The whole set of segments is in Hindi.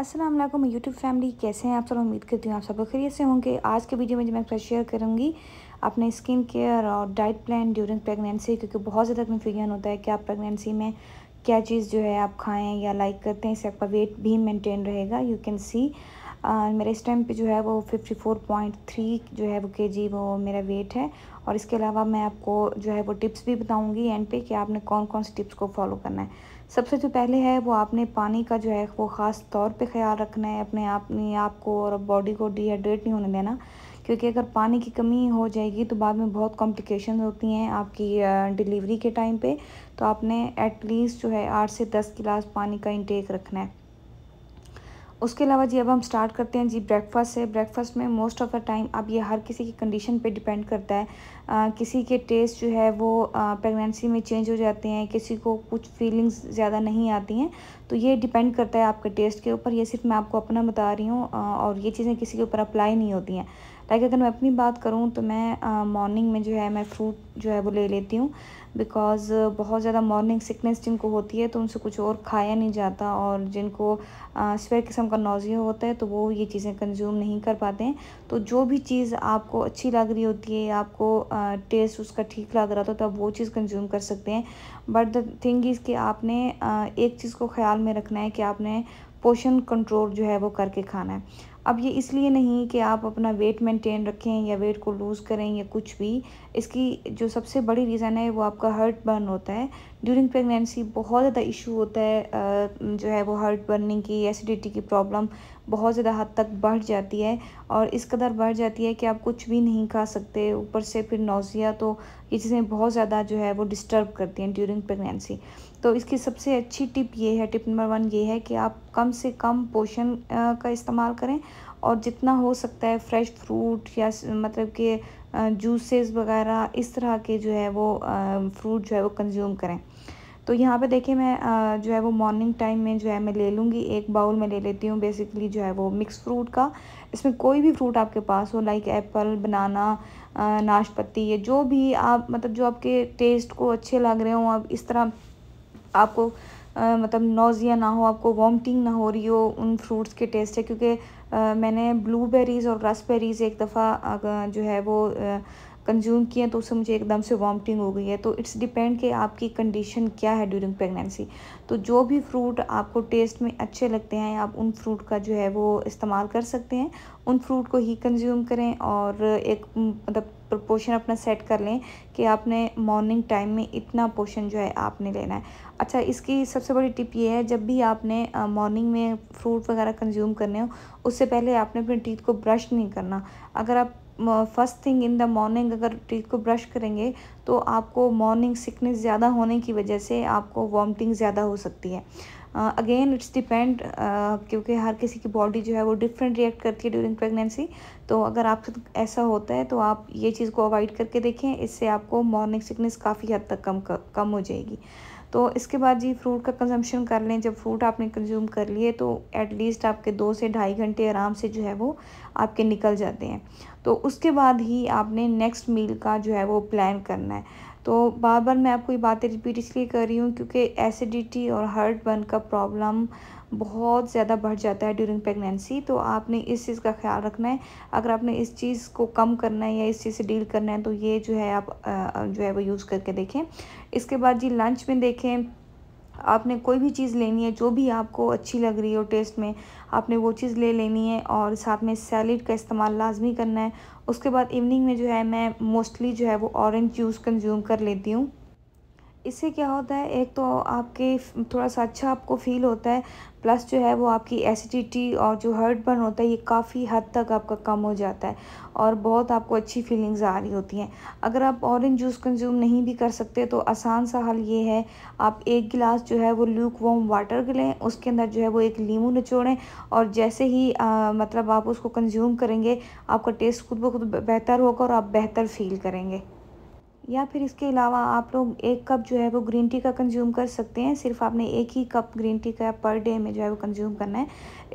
अस्सलाम वालेकुम यूट्यूब फैमिली कैसे हैं आप सब उम्मीद करती हूँ आप सब खरीय से होंगे आज के वीडियो में मैं आपके शेयर करूँगी अपने स्किन केयर और डाइट प्लान ड्यूरिंग प्रेगनेंसी क्योंकि बहुत ज़्यादा कन्फ्यूजन होता है कि आप प्रेगनेंसी में क्या चीज़ जो है आप खाएँ या लाइक करते हैं इससे आपका वेट भी मेनटेन रहेगा यू कैन सी मेरे इस टाइम पर जो है वो फिफ्टी फोर पॉइंट थ्री जो है वो के जी वो मेरा वेट है और इसके अलावा मैं आपको जो है वो टिप्स भी बताऊँगी एंड पे कि आपने कौन कौन से टिप्स को फॉलो करना है सबसे जो पहले है वो आपने पानी का जो है वो ख़ास तौर पे ख्याल रखना है अपने आप अपने आपको को और बॉडी को डिहाइड्रेट नहीं होने देना क्योंकि अगर पानी की कमी हो जाएगी तो बाद में बहुत कॉम्प्लिकेशन होती हैं आपकी डिलीवरी के टाइम पे तो आपने एटलीस्ट जो है आठ से दस गिलास पानी का इंटेक रखना है उसके अलावा जी अब हम स्टार्ट करते हैं जी ब्रेकफास्ट से ब्रेकफास्ट में मोस्ट ऑफ़ द टाइम अब ये हर किसी की कंडीशन पे डिपेंड करता है आ, किसी के टेस्ट जो है वो प्रेगनेंसी में चेंज हो जाते हैं किसी को कुछ फीलिंग्स ज़्यादा नहीं आती हैं तो ये डिपेंड करता है आपके टेस्ट के ऊपर ये सिर्फ मैं आपको अपना बता रही हूँ और ये चीज़ें किसी के ऊपर अप्लाई नहीं होती हैं लाइक अगर मैं अपनी बात करूँ तो मैं मॉर्निंग में जो है मैं फ्रूट जो है वो ले लेती हूँ बिकॉज़ बहुत ज़्यादा मॉर्निंग सिकनेस जिनको होती है तो उनसे कुछ और खाया नहीं जाता और जिनको स्वेर किस्म का नोज़िया होता है तो वो ये चीज़ें कंज्यूम नहीं कर पाते हैं तो जो भी चीज़ आपको अच्छी लग रही होती है आपको टेस्ट उसका ठीक लग रहा होता है तो आप वो चीज़ कंज्यूम कर सकते हैं बट द थिंग इज़ कि आपने एक चीज़ को ख्याल में रखना है कि आपने पोषण कंट्रोल जो है वो करके खाना है अब ये इसलिए नहीं कि आप अपना वेट मेंटेन रखें या वेट को लूज़ करें या कुछ भी इसकी जो सबसे बड़ी रीज़न है वो आपका हर्ट बर्न होता है ड्यूरिंग प्रेगनेंसी बहुत ज़्यादा इशू होता है जो है वो हर्ट बर्निंग की एसिडिटी की प्रॉब्लम बहुत ज़्यादा हद तक बढ़ जाती है और इस कदर बढ़ जाती है कि आप कुछ भी नहीं खा सकते ऊपर से फिर नोज़िया तो ये चीज़ें बहुत ज़्यादा जो है वो डिस्टर्ब करती हैं ड्यूरिंग प्रेगनेंसी तो इसकी सबसे अच्छी टिप ये है टिप नंबर वन ये है कि आप कम से कम पोषण का इस्तेमाल करें और जितना हो सकता है फ्रेश फ्रूट या मतलब कि जूसेस वगैरह इस तरह के जो है वो फ्रूट जो है वो कंज्यूम करें तो यहाँ पे देखिए मैं जो है वो मॉर्निंग टाइम में जो है मैं ले लूँगी एक बाउल में ले लेती हूँ बेसिकली जो है वो मिक्स फ्रूट का इसमें कोई भी फ्रूट आपके पास हो लाइक एप्पल बनाना नाशपत्ती ये जो भी आप मतलब जो आपके टेस्ट को अच्छे लग रहे हो आप इस तरह आपको आ, मतलब नोज़िया ना हो आपको वॉमटिंग ना हो रही हो उन फ्रूट्स के टेस्ट से क्योंकि मैंने ब्लूबेरीज़ और रसबेरीज़ एक दफ़ा जो है वो कंज्यूम किए तो उससे मुझे एकदम से वॉमटिंग हो गई है तो इट्स डिपेंड कि आपकी कंडीशन क्या है ड्यूरिंग प्रेगनेंसी तो जो भी फ्रूट आपको टेस्ट में अच्छे लगते हैं आप उन फ्रूट का जो है वो इस्तेमाल कर सकते हैं उन फ्रूट को ही कंज्यूम करें और एक मतलब प्रपोर्शन अपना सेट कर लें कि आपने मॉर्निंग टाइम में इतना पोर्शन जो है आपने लेना है अच्छा इसकी सबसे बड़ी टिप ये है जब भी आपने मॉर्निंग में फ्रूट वगैरह कंज्यूम करने हो उससे पहले आपने अपने टीथ को ब्रश नहीं करना अगर आप first thing in the morning अगर टीथ को ब्रश करेंगे तो आपको मॉर्निंग सिकनेस ज़्यादा होने की वजह से आपको वॉमटिंग ज़्यादा हो सकती है अगेन इट्स डिपेंड क्योंकि हर किसी की बॉडी जो है वो डिफरेंट रिएक्ट करती है ड्यूरिंग प्रेगनेंसी तो अगर आप ऐसा होता है तो आप ये चीज़ को अवॉइड करके देखें इससे आपको मॉर्निंग सिकनेस काफ़ी हद तक कम कम हो जाएगी तो इसके बाद जी फ्रूट का कंजम्पशन कर लें जब फ्रूट आपने कंज्यूम कर लिए तो एटलीस्ट आपके दो से ढाई घंटे आराम से जो है वो आपके निकल जाते हैं तो उसके बाद ही आपने नेक्स्ट मील का जो है वो प्लान करना है तो बार बार मैं आपको ये बातें रिपीट इसलिए कर रही हूँ क्योंकि एसिडिटी और हर्ट बर्न का प्रॉब्लम बहुत ज़्यादा बढ़ जाता है ड्यूरिंग प्रेगनेंसी तो आपने इस चीज़ का ख्याल रखना है अगर आपने इस चीज़ को कम करना है या इस चीज़ से डील करना है तो ये जो है आप जो है वो यूज़ करके देखें इसके बाद जी लंच में देखें आपने कोई भी चीज़ लेनी है जो भी आपको अच्छी लग रही हो टेस्ट में आपने वो चीज़ ले लेनी है और साथ में सैलड का इस्तेमाल लाजमी करना है उसके बाद इवनिंग में जो है मैं मोस्टली जो है वो ऑरेंज जूस कंज्यूम कर लेती हूँ इससे क्या होता है एक तो आपके थोड़ा सा अच्छा आपको फील होता है प्लस जो है वो आपकी एसिडिटी और जो हर्ट बर्न होता है ये काफ़ी हद तक आपका कम हो जाता है और बहुत आपको अच्छी फीलिंग्स आ रही होती हैं अगर आप ऑरेंज जूस कंज्यूम नहीं भी कर सकते तो आसान सा हल ये है आप एक गिलास जो है वो लूक वॉम वाटर लें उसके अंदर जो है वो एक लीमू निचोड़ें और जैसे ही आ, मतलब आप उसको कंज्यूम करेंगे आपका टेस्ट खुद ब खुद बेहतर होगा और आप बेहतर फील करेंगे या फिर इसके अलावा आप लोग एक कप जो है वो ग्रीन टी का कंज्यूम कर सकते हैं सिर्फ आपने एक ही कप ग्रीन टी का पर डे में जो है वो कंज्यूम करना है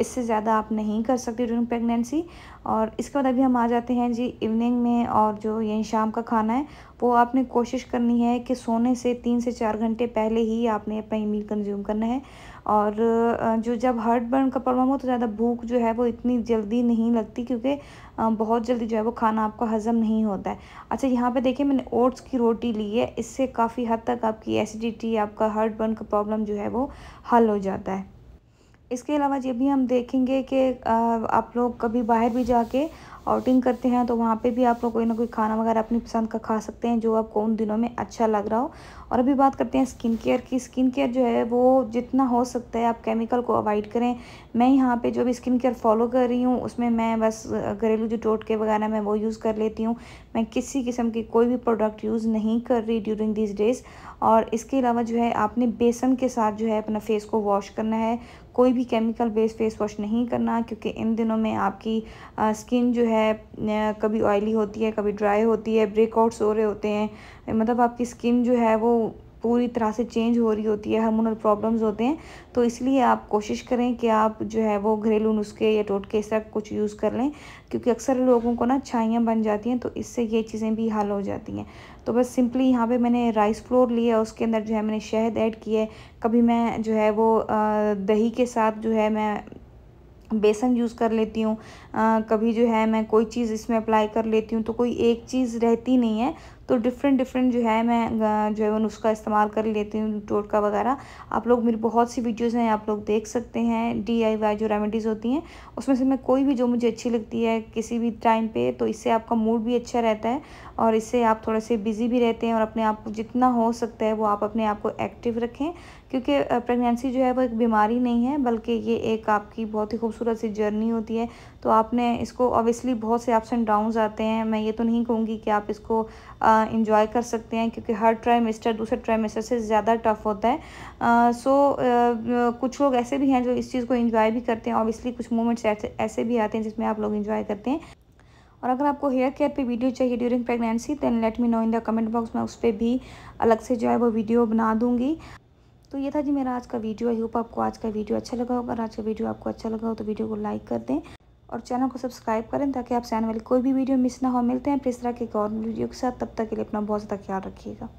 इससे ज़्यादा आप नहीं कर सकते ड्यूरिंग प्रेगनेंसी और इसके बाद अभी हम आ जाते हैं जी इवनिंग में और जो यही शाम का खाना है वो आपने कोशिश करनी है कि सोने से तीन से चार घंटे पहले ही आपने अपना ही मील कंज्यूम करना है और जो जब हर्ट बर्न का प्रॉब्लम हो तो ज़्यादा भूख जो है वो इतनी जल्दी नहीं लगती क्योंकि बहुत जल्दी जो है वो खाना आपका हज़म नहीं होता है अच्छा यहाँ पे देखिए मैंने ओट्स की रोटी ली है इससे काफ़ी हद तक आपकी एसिडिटी आपका हर्ट बर्न का प्रॉब्लम जो है वो हल हो जाता है इसके अलावा ये भी हम देखेंगे कि आप लोग कभी बाहर भी जाके आउटिंग करते हैं तो वहाँ पे भी आप लोग कोई ना कोई खाना वगैरह अपनी पसंद का खा सकते हैं जो आपको उन दिनों में अच्छा लग रहा हो और अभी बात करते हैं स्किन केयर की स्किन केयर जो है वो जितना हो सकता है आप केमिकल को अवॉइड करें मैं यहाँ पे जो भी स्किन केयर फॉलो कर रही हूँ उसमें मैं बस घरेलू जो टोटके वगैरह मैं वो यूज़ कर लेती हूँ मैं किसी किस्म की कोई भी प्रोडक्ट यूज़ नहीं कर रही ड्यूरिंग दिस डेज़ और इसके अलावा जो है आपने बेसन के साथ जो है अपना फेस को वॉश करना है कोई भी केमिकल बेस्ड फेस वॉश नहीं करना क्योंकि इन दिनों में आपकी स्किन जो है है कभी ऑयली होती है कभी ड्राई होती है ब्रेकआउट्स हो रहे होते हैं मतलब आपकी स्किन जो है वो पूरी तरह से चेंज हो रही होती है हार्मोनल प्रॉब्लम्स होते हैं तो इसलिए आप कोशिश करें कि आप जो है वो घरेलू नुस्खे या टोटके इस तरह कुछ यूज़ कर लें क्योंकि अक्सर लोगों को ना छाइयाँ बन जाती हैं तो इससे ये चीज़ें भी हल हो जाती हैं तो बस सिंपली यहाँ पे मैंने राइस फ्लोर लिया उसके अंदर जो है मैंने शहद ऐड किया कभी मैं जो है वो दही के साथ जो है मैं बेसन यूज़ कर लेती हूँ कभी जो है मैं कोई चीज़ इसमें अप्लाई कर लेती हूँ तो कोई एक चीज़ रहती नहीं है तो डिफरेंट डिफरेंट जो है मैं जो है वो नुस्खा इस्तेमाल कर लेती हूँ टोटका वगैरह आप लोग मेरी बहुत सी वीडियोज़ हैं आप लोग देख सकते हैं डी आई वाई जो रेमेडीज़ होती हैं उसमें से मैं कोई भी जो मुझे अच्छी लगती है किसी भी टाइम पे तो इससे आपका मूड भी अच्छा रहता है और इससे आप थोड़े से बिज़ी भी रहते हैं और अपने आप को जितना हो सकता है वो आप अपने आप को एक्टिव रखें क्योंकि प्रेगनेंसी जो है वो एक बीमारी नहीं है बल्कि ये एक आपकी बहुत ही खूबसूरत सी जर्नी होती है तो आपने इसको ऑब्वियसली बहुत से अप्स एंड डाउन आते हैं मैं ये तो नहीं कहूँगी कि आप इसको इंजॉय कर सकते हैं क्योंकि हर ट्राइमेस्टर दूसरे ट्राइमेस्टर से ज़्यादा टफ होता है सो कुछ लोग ऐसे भी हैं जो इस चीज़ को इन्जॉय भी करते हैं ऑब्वियसली कुछ मोमेंट्स ऐसे ऐसे भी आते हैं जिसमें आप लोग इन्जॉय करते हैं और अगर आपको हेयर केयर पे वीडियो चाहिए during pregnancy then let me know in the comment box मैं उस पर भी अलग से जो है वो वीडियो बना दूँगी तो ये था जी मेरा आज का वीडियो आई होप आपको आज का वीडियो अच्छा लगा होगा आज का वीडियो आपको अच्छा लगा हो तो वीडियो को लाइक कर दें और चैनल को सब्सक्राइब करें ताकि आपसे आने वाली कोई भी वीडियो मिस ना हो मिलते हैं फिर इस तरह के एक और वीडियो के साथ तब तक के लिए अपना बहुत ज़्यादा ख्याल रखिएगा